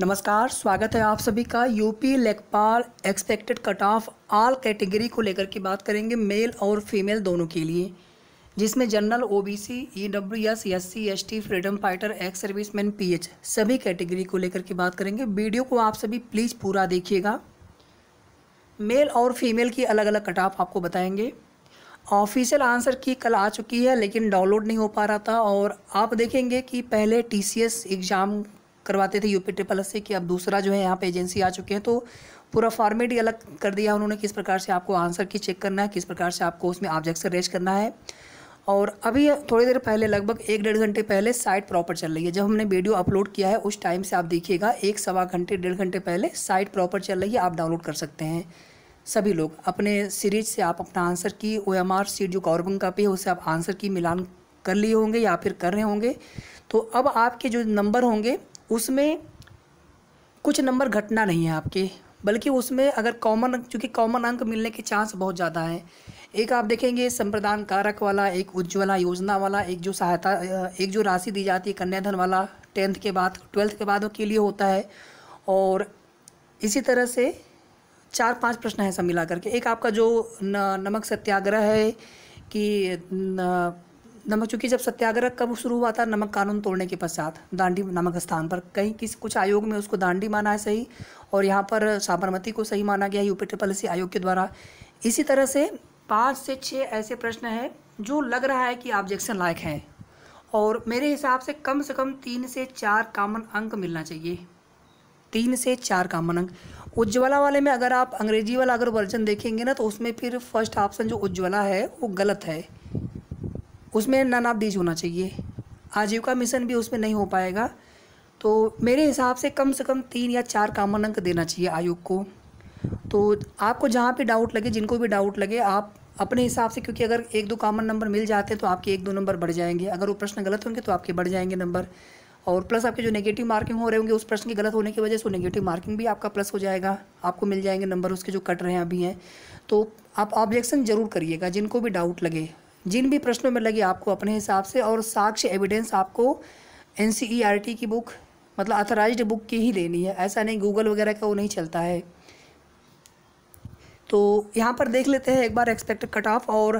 नमस्कार स्वागत है आप सभी का यूपी लेखपाल expected cut off all category को लेकर के बात करेंगे मेल और फीमेल दोनों के लिए जिसमें general OBC EWS S S C S T freedom fighter ex serviceman PH सभी कैटेगरी को लेकर के बात करेंगे वीडियो को आप सभी प्लीज़ पूरा देखिएगा मेल और फीमेल की अलग अलग कट ऑफ आपको बताएंगे ऑफिशियल आंसर की कल आ चुकी है लेकिन डाउनलोड नहीं हो पा रहा था और आप देखेंगे कि पहले टीसीएस एग्ज़ाम करवाते थे यूपी ट्रिपल एस से कि अब दूसरा जो है यहाँ पे एजेंसी आ चुके हैं तो पूरा फॉर्मेट ही अलग कर दिया उन्होंने किस प्रकार से आपको आंसर की चेक करना है किस प्रकार से आपको उसमें ऑब्जेक्शन रेज करना है और अभी थोड़ी देर पहले लगभग एक डेढ़ घंटे पहले साइट प्रॉपर चल रही है जब हमने वीडियो अपलोड किया है उस टाइम से आप देखिएगा एक सवा घंटे डेढ़ घंटे पहले साइट प्रॉपर चल रही है आप डाउनलोड कर सकते हैं सभी लोग अपने सीरीज से आप अपना आंसर की ओ एम आर सीट जो कॉर्बन का भी है उससे आप आंसर की मिलान कर लिए होंगे या फिर कर रहे होंगे तो अब आपके जो नंबर होंगे उसमें कुछ नंबर घटना नहीं है आपके बल्कि उसमें अगर कॉमन चूँकि कॉमन अंक मिलने के चांस बहुत ज़्यादा है एक आप देखेंगे संप्रदान कारक वाला एक उज्ज्वला योजना वाला एक जो सहायता एक जो राशि दी जाती है कन्याधन वाला टेंथ के बाद ट्वेल्थ के बाद के लिए होता है और इसी तरह से चार पांच प्रश्न हैं सब मिला करके एक आपका जो न, नमक सत्याग्रह है कि न, नमक चूँकि जब सत्याग्रह कब शुरू हुआ था नमक कानून तोड़ने के पश्चात दांडी नमक स्थान पर कहीं किस कुछ आयोग में उसको दांडी माना है सही और यहाँ पर साबरमती को सही माना गया यूपी ट्रिपल सी आयोग के द्वारा इसी तरह से पाँच से छः ऐसे प्रश्न हैं जो लग रहा है कि ऑब्जेक्शन लायक हैं और मेरे हिसाब से कम से कम तीन से चार कामन अंक मिलना चाहिए तीन से चार कामन अंक उज्ज्वला वाले में अगर आप अंग्रेजी वाला अगर वर्जन देखेंगे ना तो उसमें फिर फर्स्ट ऑप्शन जो उज्ज्वला है वो गलत है उसमें नानाबदीज होना चाहिए आजीविका मिशन भी उसमें नहीं हो पाएगा तो मेरे हिसाब से कम से कम तीन या चार कामन अंक देना चाहिए आयोग को तो आपको जहाँ पे डाउट लगे जिनको भी डाउट लगे आप अपने हिसाब से क्योंकि अगर एक दो कामन नंबर मिल जाते हैं तो आपके एक दो नंबर बढ़ जाएंगे अगर वो प्रश्न गलत होंगे तो आपके बढ़ जाएंगे नंबर और प्लस आपके जो नेगेटिव मार्किंग हो रहे होंगे उस प्रश्न के गलत होने की वजह से नेगेटिव मार्किंग भी आपका प्लस हो जाएगा आपको मिल जाएंगे नंबर उसके जो कट रहे हैं अभी हैं तो आप ऑब्जेक्शन ज़रूर करिएगा जिनको भी डाउट लगे जिन भी प्रश्नों में लगे आपको अपने हिसाब से और साक्ष्य एविडेंस आपको एन e की बुक मतलब अथोराइज बुक की ही लेनी है ऐसा नहीं गूगल वगैरह का वो नहीं चलता है तो यहाँ पर देख लेते हैं एक बार एक्सपेक्टेड कट ऑफ और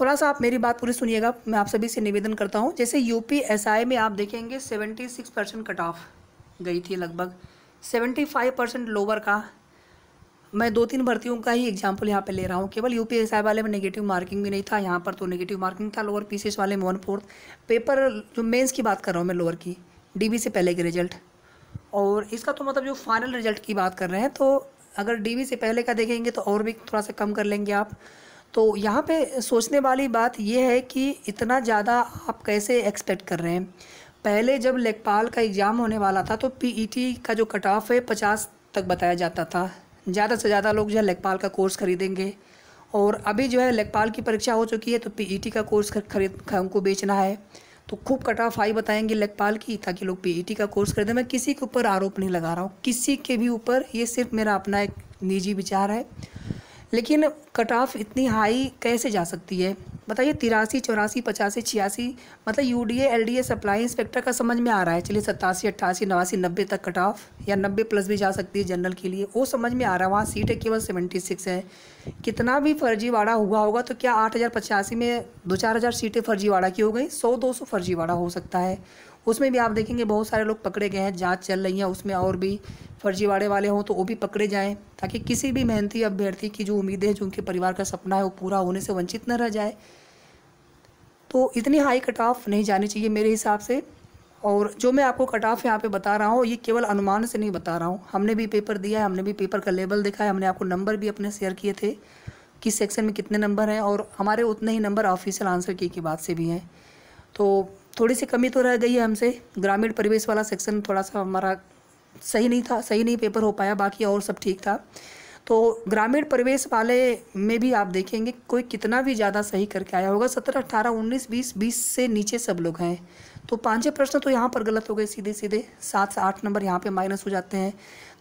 थोड़ा सा आप मेरी बात पूरी सुनिएगा मैं आप सभी से निवेदन करता हूँ जैसे आई में आप देखेंगे seventy six percent cut off गई थी लगभग सेवेंटी फाइव परसेंट लोअर का मैं दो तीन भर्तियों का ही एग्जाम्पल यहाँ पे ले रहा हूँ केवल यू पी एस आई वाले में नेगेटिव मार्किंग भी नहीं था यहाँ पर तो नेगेटिव मार्किंग था लोअर एस वाले में वन फोर्थ पेपर जो मेंस की बात कर रहा हूँ मैं लोअर की डी से पहले के रिजल्ट और इसका तो मतलब जो फाइनल रिजल्ट की बात कर रहे हैं तो अगर डी से पहले का देखेंगे तो और भी थोड़ा सा कम कर लेंगे आप तो यहाँ पे सोचने वाली बात यह है कि इतना ज़्यादा आप कैसे एक्सपेक्ट कर रहे हैं पहले जब लेखपाल का एग्ज़ाम होने वाला था तो पीईटी e का जो कट ऑफ है पचास तक बताया जाता था ज़्यादा से ज़्यादा लोग जो है लेखपाल का कोर्स खरीदेंगे और अभी जो है लेखपाल की परीक्षा हो चुकी है तो पी का कोर्स खरीद हमको बेचना है तो खूब कट ऑफ हाई बताएंगे लेखपाल की ताकि लोग पी का कोर्स खरीदें मैं किसी के ऊपर आरोप नहीं लगा रहा हूँ किसी के भी ऊपर ये सिर्फ मेरा अपना एक निजी विचार है लेकिन कट ऑफ इतनी हाई कैसे जा सकती है बताइए तिरासी चौरासी पचासी छियासी मतलब U D L D A supply inspector का समझ में आ रहा है चलिए सतासी अट्ठासी नवासी नब्बे तक कट ऑफ या नब्बे प्लस भी जा सकती है जनरल के लिए वो समझ में आ रहा है वहाँ सीटें केवल सेवेंटी सिक्स है कितना भी फर्जीवाड़ा हुआ होगा तो क्या आठ हज़ार पचासी में दो चार हज़ार सीटें फर्जीवाड़ा की हो गई सौ दो सौ फर्जीवाड़ा हो सकता है उसमें भी आप देखेंगे बहुत सारे लोग पकड़े गए हैं जाँच चल रही है उसमें और भी फर्जीवाड़े वाले हों तो वो भी पकड़े जाएँ ताकि किसी भी मेहनती अभ्यर्थी की जो उम्मीदें हैं जो उनके परिवार का सपना है वो पूरा होने से वंचित न रह जाए तो इतनी हाई कट ऑफ नहीं जानी चाहिए मेरे हिसाब से और जो मैं आपको कट ऑफ यहाँ पे बता रहा हूँ ये केवल अनुमान से नहीं बता रहा हूँ हमने भी पेपर दिया है हमने भी पेपर का लेवल देखा है हमने आपको नंबर भी अपने शेयर किए थे कि सेक्शन में कितने नंबर हैं और हमारे उतने ही नंबर ऑफिशियल आंसर की, की बात से भी हैं तो थोड़ी सी कमी तो रह गई है हमसे ग्रामीण परिवेश वाला सेक्शन थोड़ा सा हमारा सही नहीं था सही नहीं पेपर हो पाया बाकी और सब ठीक था तो ग्रामीण परिवेश वाले में भी आप देखेंगे कोई कितना भी ज़्यादा सही करके आया होगा सत्रह अट्ठारह उन्नीस बीस बीस से नीचे सब लोग हैं तो पाँचें प्रश्न तो यहाँ पर गलत हो गए सीधे सीधे सात से आठ नंबर यहाँ पे माइनस हो जाते हैं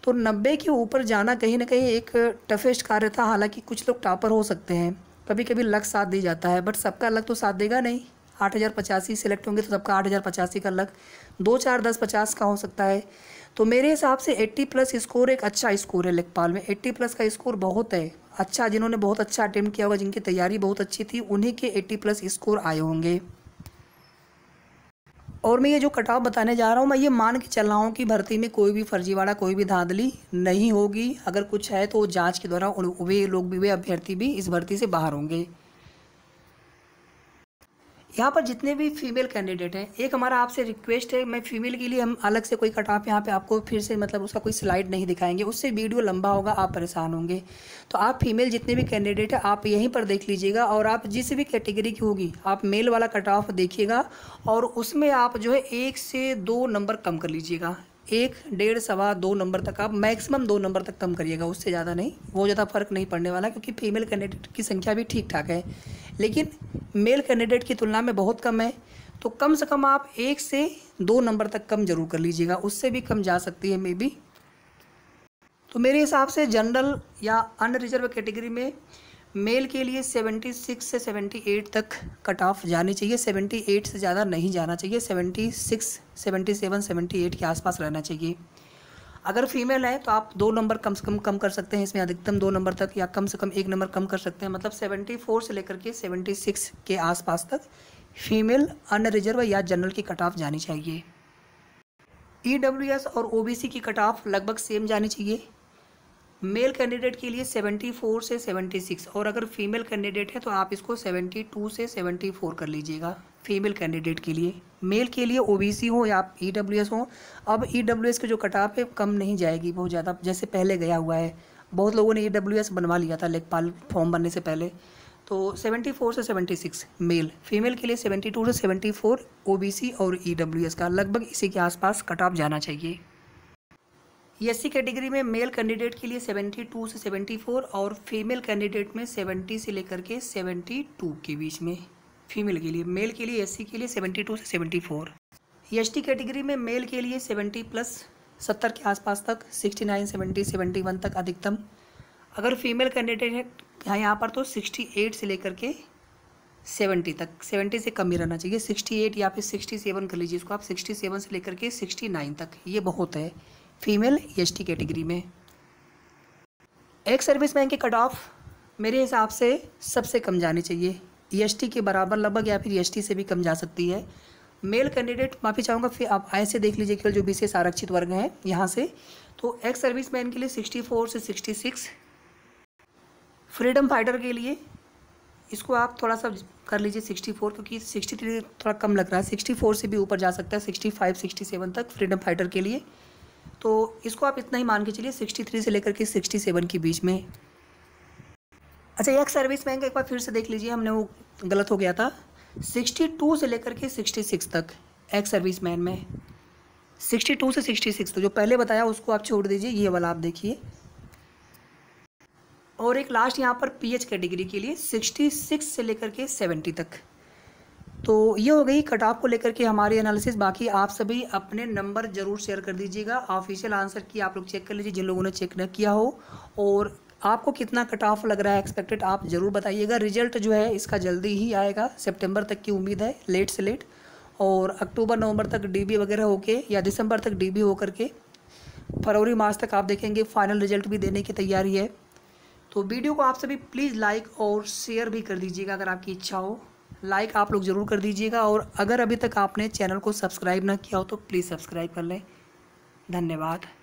तो नब्बे के ऊपर जाना कहीं ना कहीं एक टफेस्ट कार्य था हालांकि कुछ लोग टॉपर हो सकते हैं कभी कभी लक साथ दे जाता है बट सबका लक तो साथ देगा नहीं आठ हज़ार पचासी सेलेक्ट होंगे तो सबका आठ हज़ार पचासी का अलग दो चार दस पचास का हो सकता है तो मेरे हिसाब से एट्टी प्लस स्कोर एक अच्छा स्कोर है लेखपाल में एट्टी प्लस का स्कोर बहुत है अच्छा जिन्होंने बहुत अच्छा अटैम्प्ट किया होगा जिनकी तैयारी बहुत अच्छी थी उन्हीं के एट्टी प्लस स्कोर आए होंगे और मैं ये जो कटाव बताने जा रहा हूँ मैं ये मान के चल रहा हूँ कि भर्ती में कोई भी फर्जीवाड़ा कोई भी धांधली नहीं होगी अगर कुछ है तो जांच के द्वारा वे लोग भी वे अभ्यर्थी भी इस भर्ती से बाहर होंगे यहाँ पर जितने भी फीमेल कैंडिडेट हैं एक हमारा आपसे रिक्वेस्ट है मैं फीमेल के लिए हम अलग से कोई कट ऑफ यहाँ पे आपको फिर से मतलब उसका कोई स्लाइड नहीं दिखाएंगे उससे वीडियो लंबा होगा आप परेशान होंगे तो आप फीमेल जितने भी कैंडिडेट हैं आप यहीं पर देख लीजिएगा और आप जिस भी कैटेगरी की होगी आप मेल वाला कट ऑफ देखिएगा और उसमें आप जो है एक से दो नंबर कम कर लीजिएगा एक डेढ़ सवा दो नंबर तक आप मैक्सिमम दो नंबर तक कम करिएगा उससे ज़्यादा नहीं वो ज़्यादा फ़र्क नहीं पड़ने वाला क्योंकि फीमेल कैंडिडेट की संख्या भी ठीक ठाक है लेकिन मेल कैंडिडेट की तुलना में बहुत कम है तो कम से कम आप एक से दो नंबर तक कम जरूर कर लीजिएगा उससे भी कम जा सकती है मे बी तो मेरे हिसाब से जनरल या अनरिजर्व कैटेगरी में मेल के लिए 76 से 78 तक कट ऑफ जानी चाहिए 78 से ज़्यादा नहीं जाना चाहिए 76, 77, 78 के आसपास रहना चाहिए अगर फीमेल है तो आप दो नंबर कम से कम कम कर सकते हैं इसमें अधिकतम दो नंबर तक या कम से कम एक नंबर कम कर सकते हैं मतलब 74 से लेकर के 76 के आसपास तक फीमेल अनरिजर्व या जनरल की कट ऑफ जानी चाहिए ई e और ओ की कट ऑफ लगभग सेम जानी चाहिए मेल कैंडिडेट के लिए 74 से 76 और अगर फीमेल कैंडिडेट है तो आप इसको 72 से 74 कर लीजिएगा फीमेल कैंडिडेट के लिए मेल के लिए ओबीसी हो या डब्ल्यू ई हो अब ई के जो कटाप है कम नहीं जाएगी बहुत ज़्यादा जैसे पहले गया हुआ है बहुत लोगों ने ई बनवा लिया था लेखपाल फॉर्म बनने से पहले तो 74 से 76 मेल फीमेल के लिए 72 से 74 ओबीसी और ईडब्ल्यूएस का लगभग इसी के आसपास कट ऑफ जाना चाहिए सी कैटेगरी में मेल कैंडिडेट के लिए 72 से 74 और फीमेल कैंडिडेट में 70 से लेकर के 72 के बीच में फीमेल के लिए मेल के लिए सी के लिए 72 से 74 टी कैटेगरी में मेल के लिए 70 प्लस 70 के आसपास तक 69 70 71 तक अधिकतम अगर फीमेल कैंडिडेट है यहाँ यहाँ पर तो 68 से लेकर के 70 तक 70 से कम ही रहना चाहिए 68 या फिर 67 कर लीजिए इसको आप 67 से लेकर के 69 तक ये बहुत है फीमेल एस टी कैटेगरी में एक सर्विस मैन की कट ऑफ मेरे हिसाब से सबसे कम जानी चाहिए ई e के बराबर लगभग या फिर ई e से भी कम जा सकती है मेल कैंडिडेट माफ़ी चाहूँगा फिर आप ऐसे देख लीजिए केवल जो बी विशेष आरक्षित वर्ग हैं यहाँ से तो एक्स सर्विस मैन के लिए 64 से 66 फ्रीडम फाइटर के लिए इसको आप थोड़ा सा कर लीजिए 64 क्योंकि 63 थोड़ा कम लग रहा है 64 से भी ऊपर जा सकता है 65 67 तक फ्रीडम फाइटर के लिए तो इसको आप इतना ही मान के चलिए सिक्सटी थ्री से लेकर के सिक्सटी सेवन के बीच में अच्छा एक सर्विस बैंक एक बार फिर से देख लीजिए हमने वो गलत हो गया था सिक्सटी टू से लेकर के सिक्सटी सिक्स तक एक्स सर्विस मैन में सिक्सटी टू से सिक्सटी सिक्स तक जो पहले बताया उसको आप छोड़ दीजिए ये वाला आप देखिए और एक लास्ट यहाँ पर पीएच कैटेगरी के लिए सिक्सटी सिक्स से लेकर के सेवेंटी तक तो ये हो गई कट ऑफ को लेकर के हमारी एनालिसिस बाकी आप सभी अपने नंबर ज़रूर शेयर कर दीजिएगा ऑफिशियल आंसर की आप लोग चेक कर लीजिए जिन लोगों ने चेक न किया हो और आपको कितना कट ऑफ लग रहा है एक्सपेक्टेड आप ज़रूर बताइएगा रिजल्ट जो है इसका जल्दी ही आएगा सेप्टेम्बर तक की उम्मीद है लेट से लेट और अक्टूबर नवंबर तक डीबी वगैरह होके या दिसंबर तक डीबी होकर के फरवरी मार्च तक आप देखेंगे फाइनल रिजल्ट भी देने की तैयारी है तो वीडियो को आप सभी प्लीज़ लाइक और शेयर भी कर दीजिएगा अगर आपकी इच्छा हो लाइक आप लोग ज़रूर कर दीजिएगा और अगर अभी तक आपने चैनल को सब्सक्राइब ना किया हो तो प्लीज़ सब्सक्राइब कर लें धन्यवाद